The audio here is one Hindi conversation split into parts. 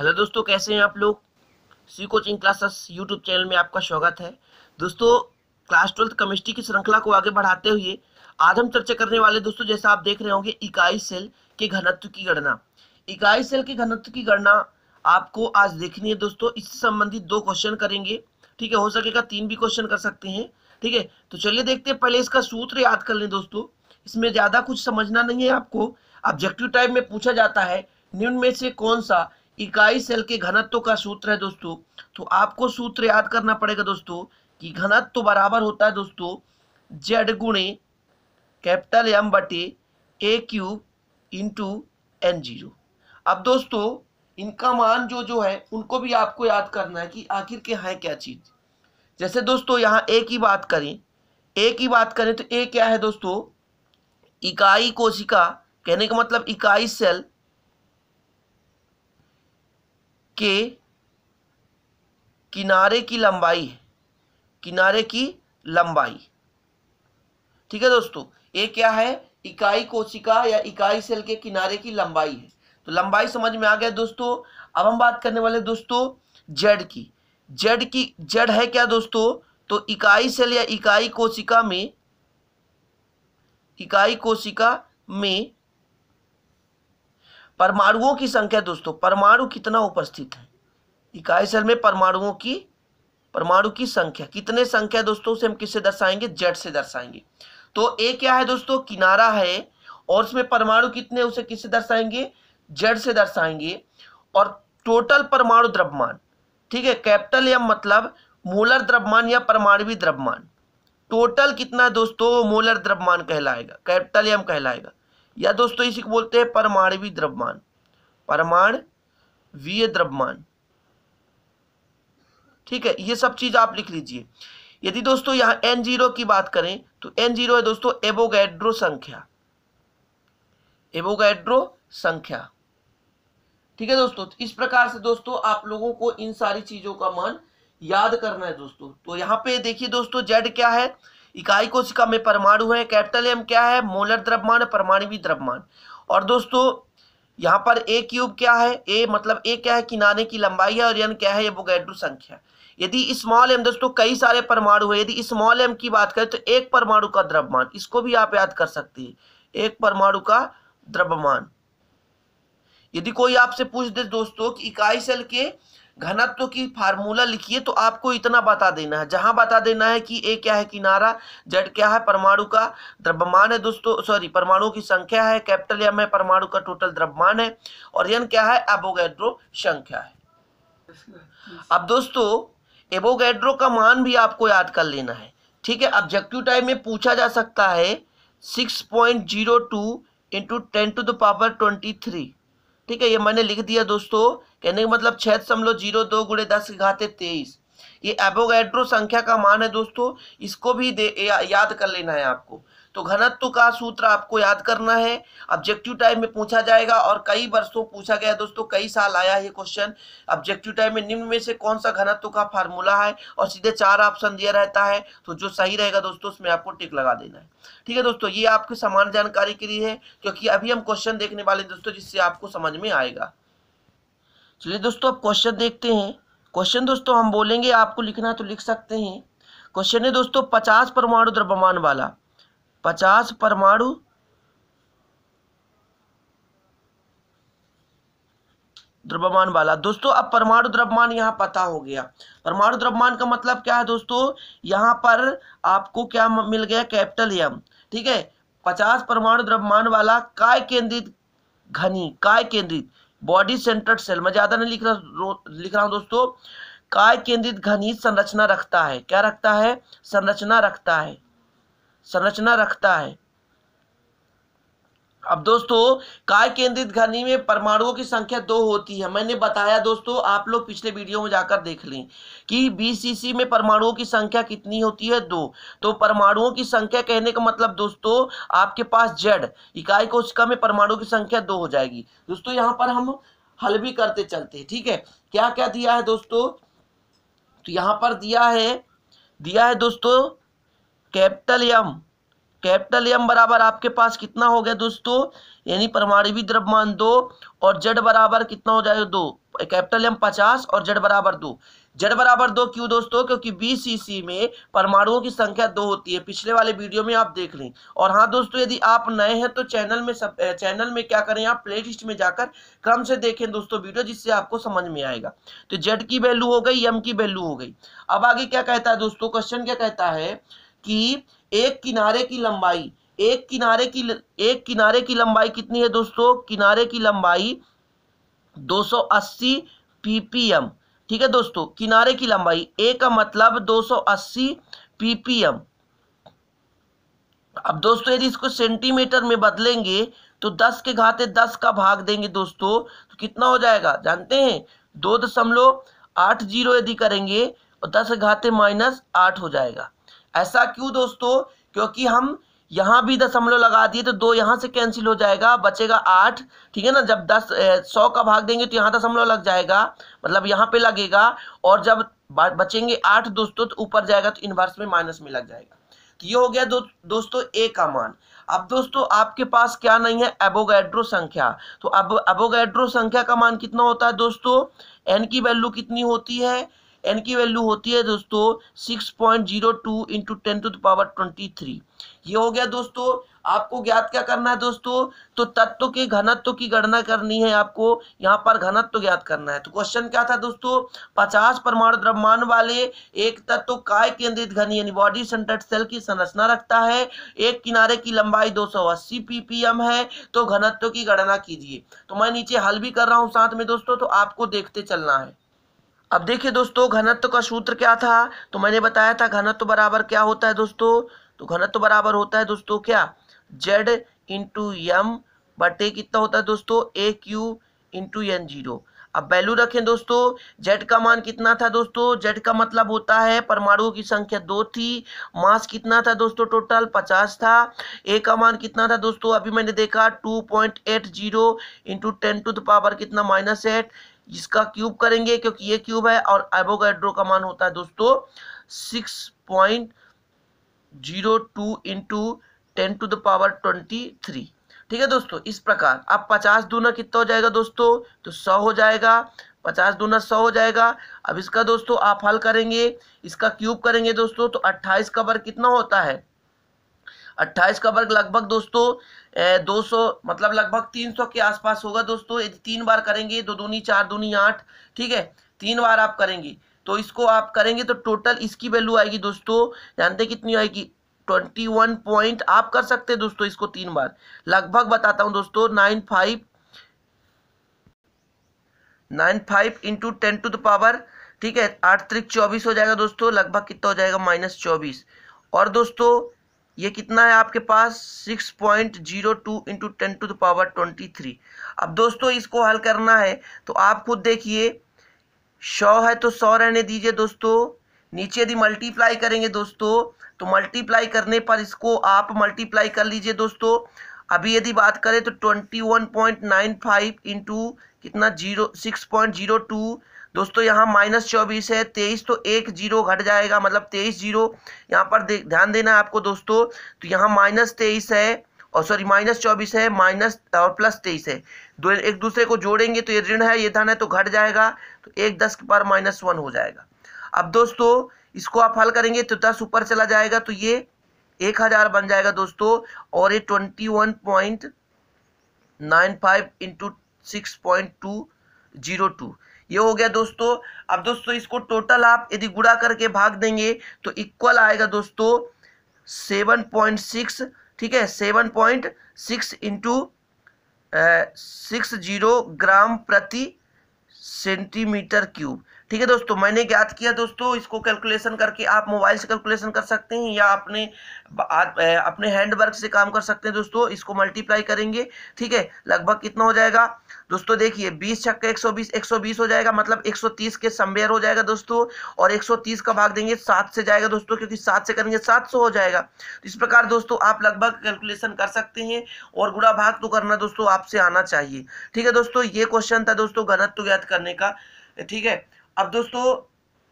हेलो दोस्तों कैसे हैं आप लोग C coaching classes YouTube channel में आपका स्वागत है दोस्तों क्लास ट्वेल्थ केमिस्ट्री की श्रृंखला को आगे बढ़ाते हुए आज हम चर्चा करने वाले दोस्तों जैसा आप देख रहे होंगे इकाई सेल के घनत्व की गणना इकाई सेल के घनत्व की गणना आपको आज देखनी है दोस्तों इससे संबंधित दो क्वेश्चन करेंगे ठीक है हो सकेगा तीन भी क्वेश्चन कर सकते हैं ठीक है तो चलिए देखते हैं पहले इसका सूत्र याद कर लें दोस्तों इसमें ज़्यादा कुछ समझना नहीं है आपको ऑब्जेक्टिव टाइप में पूछा जाता है निम्न में से कौन सा इकाई सेल के घनत्व का सूत्र है दोस्तों तो आपको सूत्र याद करना पड़ेगा दोस्तों कि घनत्व बराबर होता है दोस्तों जेड गुणे कैपिटल एम बटे A cube into N zero अब दोस्तों इनका मान जो जो है उनको भी आपको याद करना है कि आखिर के हैं क्या चीज़ जैसे दोस्तों यहाँ ए की बात करें ए की बात करें तो ए क्या है दोस्तों इकाई कोशिका कहने का मतलब इकाई सेल के किनारे की लंबाई है किनारे की लंबाई ठीक है दोस्तों ये क्या है इकाई कोशिका या इकाई सेल के किनारे की लंबाई है तो लंबाई समझ में आ गया दोस्तों अब हम बात करने वाले दोस्तों जड़ की जड़ की जड़ है क्या दोस्तों तो इकाई सेल या इकाई कोशिका में इकाई कोशिका में परमाणुओं की संख्या दोस्तों परमाणु कितना उपस्थित है इकाई सेल में परमाणुओं की परमाणु की संख्या कितने संख्या दोस्तों से हम किससे दर्शाएंगे जेड से दर्शाएंगे तो ए क्या है दोस्तों किनारा है और उसमें परमाणु कितने उसे किससे दर्शाएंगे जेड से दर्शाएंगे और टोटल परमाणु द्रव्यमान ठीक है कैपिटल या मतलब मोलर द्रव्यमान या परमाणुवी द्रव्यमान टोटल कितना दोस्तों मोलर द्रव्यमान कहलाएगा कैपिटल एम कहलाएगा या दोस्तों इसी को बोलते हैं परमाणवी द्रव्यमान परमाणवीय द्रव्यमान ठीक है ये सब चीज आप लिख लीजिए यदि दोस्तों यहां एन जीरो की बात करें तो एन जीरो है दोस्तों एबोगैड्रो संख्या एबोगैड्रो संख्या ठीक है दोस्तों तो इस प्रकार से दोस्तों आप लोगों को इन सारी चीजों का मान याद करना है दोस्तों तो यहां पे देखिए दोस्तों जेड क्या है इकाई कोशिका में परमाणु है कैपिटल एम क्या है मोलर द्रव्यमान परमाणुवी द्रव्यमान और दोस्तों यहाँ पर ए क्यूब क्या है ए मतलब ए क्या है किनारे की लंबाई है और एन क्या है ये बोगैड्रो संख्या यदि स्मॉल एम दोस्तों कई सारे परमाणु है यदि स्मॉल एम की बात करें तो एक परमाणु का द्रव्यमान इसको भी आप याद कर सकते हैं एक परमाणु का द्रव्यमान यदि कोई आपसे पूछ दे दोस्तों कि इकाई सेल के घनत्व की फार्मूला लिखिए तो आपको इतना बता देना है जहां बता देना है कि ए क्या है किनारा जेड क्या है परमाणु का द्रव्यमान है दोस्तों सॉरी परमाणु की संख्या है कैपिटल एम है परमाणु का टोटल द्रव्यमान है और यन क्या है एबोगैड्रो संख्या है अब दोस्तों एबोगैड्रो का मान भी आपको याद कर लेना है ठीक है ऑब्जेक्टिव टाइम में पूछा जा सकता है six point zero two into ten to the power twenty three ठीक है ये मैंने लिख दिया दोस्तों कहने का मतलब छह दशमलव जीरो दो गुड़े दस के घाते तेईस ये एबोगैड्रो संख्या का मान है दोस्तों इसको भी दे याद कर लेना है आपको तो घनत्व का सूत्र आपको याद करना है ऑब्जेक्टिव टाइप में पूछा जाएगा और कई वर्षों पूछा गया दोस्तों कई साल आया है क्वेश्चन ऑब्जेक्टिव टाइप में निम्न में से कौन सा घनत्व का फार्मूला है और सीधे चार ऑप्शन दिया रहता है तो जो सही रहेगा दोस्तों उसमें आपको टिक लगा देना है ठीक है दोस्तों ये आपकी समान जानकारी के लिए है क्योंकि अभी हम क्वेश्चन देखने वाले दोस्तों जिससे आपको समझ में आएगा चलिए दोस्तों अब क्वेश्चन देखते हैं क्वेश्चन दोस्तों हम बोलेंगे आपको लिखना तो लिख सकते हैं क्वेश्चन है दोस्तों पचास परमाणु द्रव्यमान वाला पचास परमाणु द्रव्यमान वाला दोस्तों अब परमाणु द्रव्यमान यहाँ पता हो गया परमाणु द्रव्यमान का मतलब क्या है दोस्तों यहाँ पर आपको क्या मिल गया कैपिटल एम ठीक है पचास परमाणु द्रव्यमान वाला काय केंद्रित घनी काय केंद्रित बॉडी सेंटर्ड सेल मैं ज़्यादा नहीं लिख रहा लिख रहा हूँ दोस्तों काय केंद्रित घनित संरचना रखता है क्या रखता है संरचना रखता है संरचना रखता है अब दोस्तों काय केंद्रित घनी में परमाणुओं की संख्या दो होती है मैंने बताया दोस्तों आप लोग पिछले वीडियो में जाकर देख लें कि बीसीसी में परमाणुओं की संख्या कितनी होती है दो तो परमाणुओं की संख्या कहने का मतलब दोस्तों आपके पास जेड इकाई कोशिका में परमाणु की संख्या दो हो जाएगी दोस्तों यहाँ पर हम हल भी करते चलते हैं ठीक है क्या क्या दिया है दोस्तों तो यहाँ पर दिया है दिया है दोस्तों कैपिटल एम कैपिटल एम बराबर आपके पास कितना हो गया दोस्तों यानी परमाणु द्रव्यमान दो और जेड बराबर कितना हो जाएगा दो कैपिटल एम पचास और जेड बराबर दो जेड बराबर दो क्यों दोस्तों क्योंकि सी में परमाणुओं की संख्या दो होती है पिछले वाले वीडियो में आप देख लें और हाँ दोस्तों यदि आप नए हैं तो चैनल में सब चैनल में क्या करें आप प्ले लिस्ट में जाकर क्रम से देखें दोस्तों वीडियो जिससे आपको समझ में आएगा तो जेड की वैल्यू हो गई एम की वैल्यू हो गई अब आगे क्या कहता है दोस्तों क्वेश्चन क्या कहता है कि एक किनारे की लंबाई एक किनारे की एक किनारे की लंबाई कितनी है दोस्तों किनारे की लंबाई 280 पीपीएम ठीक है दोस्तों किनारे की लंबाई ए का मतलब 280 पीपीएम अब दोस्तों यदि इसको सेंटीमीटर में बदलेंगे तो 10 के घाते 10 का भाग देंगे दोस्तों तो कितना हो जाएगा जानते हैं दो दशमलव आठ जीरो यदि करेंगे और तो दस घाते माइनस आठ हो जाएगा ऐसा क्यों दोस्तों क्योंकि हम यहाँ भी दशमलव लगा दिए तो दो यहाँ से कैंसिल हो जाएगा बचेगा आठ ठीक है ना जब दस सौ का भाग देंगे तो यहाँ दशमलव लग जाएगा मतलब यहाँ पे लगेगा और जब बचेंगे आठ दोस्तों तो ऊपर जाएगा तो इनवर्स में माइनस में लग जाएगा तो ये हो गया दो, दोस्तों ए का मान अब दोस्तों आपके पास क्या नहीं है एबोगैड्रो संख्या तो अब एबोगैड्रो संख्या का मान कितना होता है दोस्तों एन की वैल्यू कितनी होती है एन की वैल्यू होती है दोस्तों six point zero two into ten to the power twenty three ये हो गया दोस्तों आपको ज्ञात क्या करना है दोस्तों तो तत्व के घनत्व की गणना करनी है आपको यहाँ पर घनत्व ज्ञात करना है तो क्वेश्चन क्या था दोस्तों पचास परमाणु द्रव्यमान वाले एक तत्व काय केंद्रित घनी यानी बॉडी सेंटर्ड सेल की संरचना रखता है एक किनारे की लंबाई 280 ppm है तो घनत्व की गणना कीजिए तो मैं नीचे हल भी कर रहा हूँ साथ में दोस्तों तो आपको देखते चलना है अब देखिए दोस्तों घनत्व का सूत्र क्या था तो मैंने बताया था घनत्व बराबर क्या होता है दोस्तों तो घनत्व बराबर होता है दोस्तों क्या जेड इंटू यम बटे कितना होता है दोस्तों A Q into N zero अब वैल्यू रखें दोस्तों जेड का मान कितना था दोस्तों जेड का मतलब होता है परमाणुओं की संख्या दो थी मास कितना था दोस्तों टोटल पचास था ए का मान कितना था दोस्तों अभी मैंने देखा two point eight zero into ten to the power कितना माइनस एट इसका क्यूब करेंगे क्योंकि ये क्यूब है और एवोगेड्रो का मान होता है दोस्तों six point zero two into ten to the power twenty three ठीक है दोस्तों इस प्रकार अब पचास दूना कितना हो जाएगा दोस्तों तो सौ हो जाएगा पचास दूना सौ हो जाएगा अब इसका दोस्तों आप हल करेंगे इसका क्यूब करेंगे दोस्तों तो अट्ठाईस का वर्ग कितना होता है अट्ठाईस का वर्ग लगभग दोस्तों दो सौ मतलब लगभग तीन सौ के आसपास होगा दोस्तों यदि तीन बार करेंगे दो दूनी चार दूनी आठ ठीक है तीन बार आप करेंगे तो इसको आप करेंगे तो टोटल इसकी वैल्यू आएगी दोस्तों जानते कितनी आएगी ट्वेंटी वन पॉइंट आप कर सकते हैं दोस्तों इसको तीन बार लगभग बताता हूँ दोस्तों nine five nine five into ten to the power ठीक है आठ त्रिक चौबीस हो जाएगा दोस्तों लगभग कितना हो जाएगा माइनस चौबीस और दोस्तों ये कितना है आपके पास 6.02 point zero two into ten to the power twenty three अब दोस्तों इसको हल करना है तो आप खुद देखिए सौ है तो सौ रहने दीजिए दोस्तों नीचे यदि मल्टीप्लाई करेंगे दोस्तों तो मल्टीप्लाई करने पर इसको आप मल्टीप्लाई कर लीजिए दोस्तों अभी यदि बात करें तो twenty one point nine five into कितना zero six point zero two दोस्तों यहाँ माइनस चौबीस है तेईस तो एक जीरो घट जाएगा मतलब तेईस जीरो यहाँ पर दे, ध्यान देना आपको दोस्तों तो यहाँ माइनस तेईस है और सॉरी माइनस चौबीस है माइनस और प्लस तेईस है दो एक दूसरे को जोड़ेंगे तो ये ऋण है ये धन है तो घट जाएगा तो एक दस के पार माइनस वन हो जाएगा अब दोस्तों इसको आप हल करेंगे तो दस ऊपर चला जाएगा तो ये एक हज़ार बन जाएगा दोस्तों और ये twenty one point nine five into six point two zero two ये हो गया दोस्तों अब दोस्तों इसको टोटल आप यदि गुड़ा करके भाग देंगे तो इक्वल आएगा दोस्तों सेवन पॉइंट सिक्स ठीक है seven point six into six zero gram प्रति सेंटीमीटर क्यूब ठीक है दोस्तों मैंने ज्ञात किया दोस्तों इसको कैलकुलेशन करके आप मोबाइल से कैलकुलेशन कर सकते हैं या अपने आप, अपने हैंडवर्क से काम कर सकते हैं दोस्तों इसको मल्टीप्लाई करेंगे ठीक है लगभग कितना हो जाएगा दोस्तों देखिए 20 छक्के 120 120 हो जाएगा मतलब 130 के समवेयर हो जाएगा दोस्तों और 130 का भाग देंगे सात से जाएगा दोस्तों क्योंकि सात से करेंगे सात सौ हो जाएगा तो इस प्रकार दोस्तों आप लगभग कैलकुलेशन कर सकते हैं और गुड़ा भाग तो करना दोस्तों आपसे आना चाहिए ठीक है दोस्तों ये क्वेश्चन था दोस्तों गलत तो ज्ञात करने का ठीक है अब दोस्तों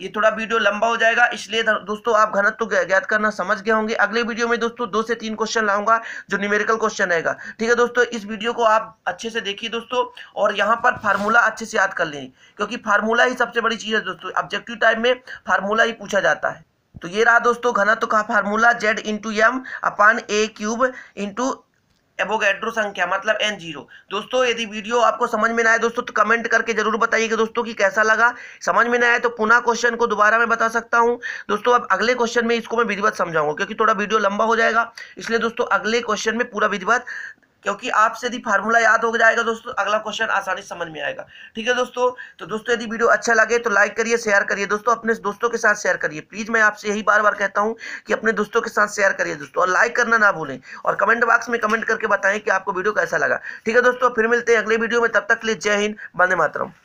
ये थोड़ा वीडियो लंबा हो जाएगा इसलिए दोस्तों आप घनत्व तो ज्ञात करना समझ गए होंगे अगले वीडियो में दोस्तों दो से तीन क्वेश्चन लाऊंगा जो न्यूमेरिकल क्वेश्चन रहेगा ठीक है दोस्तों इस वीडियो को आप अच्छे से देखिए दोस्तों और यहाँ पर फार्मूला अच्छे से याद कर लें क्योंकि फार्मूला ही सबसे बड़ी चीज़ है दोस्तों ऑब्जेक्टिव टाइप में फार्मूला ही पूछा जाता है तो ये रहा दोस्तों घनत्व तो का formula Z into M upon A cube into Avogadro संख्या मतलब एन जीरो दोस्तों यदि वीडियो आपको समझ में ना आए दोस्तों तो कमेंट करके जरूर बताइएगा दोस्तों कि कैसा लगा समझ में ना आए तो पुनः क्वेश्चन को दोबारा मैं बता सकता हूं दोस्तों अब अगले क्वेश्चन में इसको मैं विधिवत समझाऊंगा क्योंकि थोड़ा वीडियो लंबा हो जाएगा इसलिए दोस्तों अगले क्वेश्चन में पूरा विधिवत क्योंकि आपसे यदि फार्मूला याद हो जाएगा दोस्तों अगला क्वेश्चन आसानी समझ में आएगा ठीक है दोस्तों तो दोस्तों यदि वीडियो अच्छा लगे तो लाइक करिए शेयर करिए दोस्तों अपने दोस्तों के साथ शेयर करिए प्लीज मैं आपसे यही बार बार कहता हूँ कि अपने दोस्तों के साथ शेयर करिए दोस्तों और लाइक करना ना भूलें और कमेंट बॉक्स में कमेंट करके बताएं कि आपको वीडियो कैसा लगा ठीक है दोस्तों फिर मिलते हैं अगले वीडियो में तब तक लिए जय हिंद बंदे मातरम